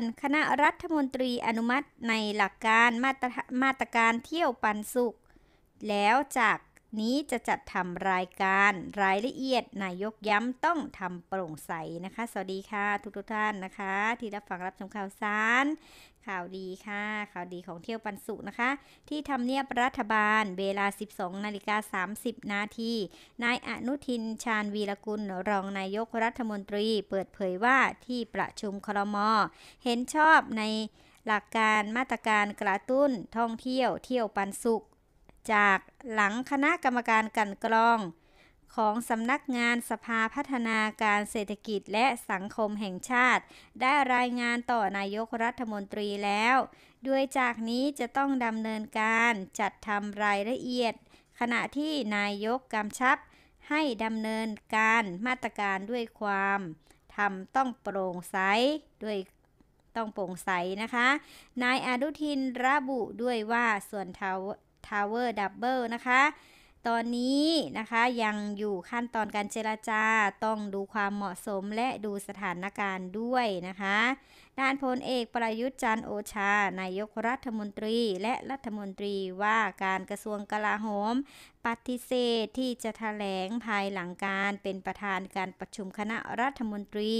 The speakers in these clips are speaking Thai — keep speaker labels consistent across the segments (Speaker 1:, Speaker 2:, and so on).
Speaker 1: นคณะรัฐมนตรีอนุมัติในหลักการมาตรมาตรการเที่ยวปันสุข แล้วจากนี้จะจัดทำรายการรายละเอียดนายกย้ำต้องทำโปร่งใสนะคะสวัสดีค่ะทุกทุกท่านนะคะ ที่รับฟังรับชมข่าวสาร ข่าวดีค่ะ ข่าวดีของเที่ยวปันสุนะคะ ที่ทำเนียบรัฐบาล เวลา 12นาฬิกา30 นาทีนายอนุทินชาญวีรกุลรองนายกรัฐมนตรีเปิดเผยว่าที่ประชุมครมเห็นชอบในหลักการมาตรการกระตุ้นท่องเที่ยวเที่ยวปันสุขจากหลังคณะกรรมการกันกรอง ของสำนักงานสภาพัฒนาการเศรษฐกิจและสังคมแห่งชาติ ได้รายงานต่อนายกรัฐมนตรีแล้วด้วยจากนี้จะต้องดำเนินการจัดทำรายละเอียด ขณะที่นายกกำชับ ให้ดำเนินการมาตรการด้วยความทำต้องโปร่งใสด้วยต้องโปร่งใสนะคะ นายอนุทินระบุด้วยว่าส่วนเท Tower Double นะคะ ตอนนี้นะคะยังอยู่ขั้นตอนการเจราจา ต้องดูความเหมาะสมและดูสถานการณ์ด้วยนะคะ ด้านพลเอกประยุทธ์จันโอชา นายกรัฐมนตรีและรัฐมนตรีว่าการกระทรวงกลาโหมปฏิเสธที่จะแถลงภายหลังการเป็นประธานการประชุมคณะรัฐมนตรี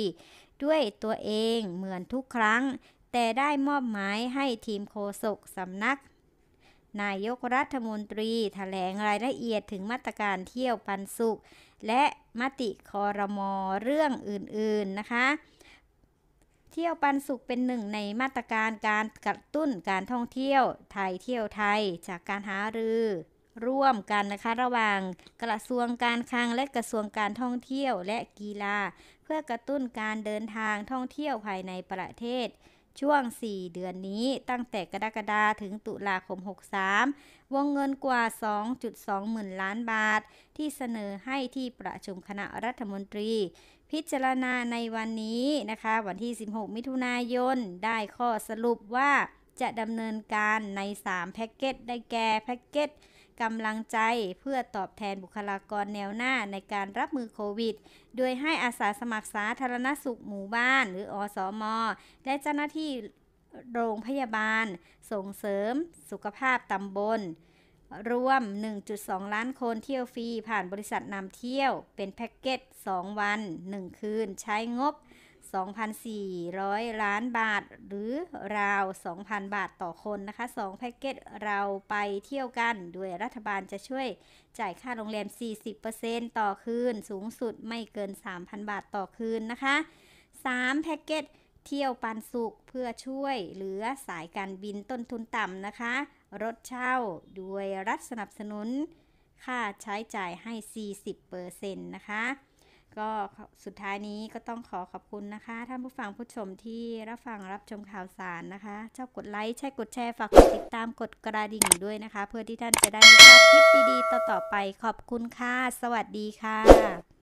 Speaker 1: ด้วยตัวเองเหมือนทุกครั้ง แต่ได้มอบหมายให้ทีมโฆษกสำนักนายกรัฐมนตรีถแถลงรายละเอียดถึงมาตรการเที่ยวปันสุข และมติคอรมอเรื่องอื่นๆนะคะ เที่ยวปันสุขเป็นหนึ่งในมาตรการการกระตุ้นการท่องเที่ยวไทยเที่ยวไทยจากการหารือ ร่วมกันนะคะระหว่างกระทรวงการคลังและกระทรวงการท่องเที่ยวและกีฬา เพื่อกระตุ้นการเดินทางท่องเที่ยวภายในประเทศช่วง 4 เดือนนี้ตั้งแต่กรกฎาถึงตุลาคม 63 วงเงินกว่า 2.2 หมื่นล้านบาท ที่เสนอให้ที่ประชุมคณะรัฐมนตรี พิจารณาในวันนี้นะคะ วันที่ 16 มิถุนายน ได้ข้อสรุปว่าจะดำเนินการใน 3 แพ็กเกจได้แก่แพ็กเกจกำลังใจเพื่อตอบแทนบุคลากรแนวหน้าในการรับมือโควิด โดยให้อาสาสมัครสาธารณสุขหมู่บ้านหรืออสอมอและเจ้าหน้าที่โรงพยาบาลส่งเสริมสุขภาพตำบลรวม 1.2 ล้านคนเที่ยวฟรีผ่านบริษัทนำเที่ยว เป็นแพ็กเกจ 2 วัน 1 คืนใช้งบ2,400 ล้านบาทหรือราว 2,000 บาทต่อคนนะคะ 2 แพ็กเกจเราไปเที่ยวกันโดยรัฐบาลจะช่วยจ่ายค่าโรงแรม 40%ต่อคืนสูงสุดไม่เกิน 3,000 บาทต่อคืนนะคะ 3 แพ็กเกจเที่ยวปันสุขเพื่อช่วยเหลือสายการบินต้นทุนต่ำนะคะ รถเช่าโดยรัฐสนับสนุนค่าใช้จ่ายให้ 40%นะคะก็สุดท้ายนี้ก็ต้องขอขอบคุณนะคะ ท่านผู้ฟังผู้ชมที่รับฟังรับชมข่าวสารนะคะ ชอบกดไลค์ ใช่กดแชร์ ฝากกดติดตามกดกระดิ่งด้วยนะคะ เพื่อที่ท่านจะได้ไม่พลาดคลิปดีๆต่อๆไป ขอบคุณค่ะ สวัสดีค่ะ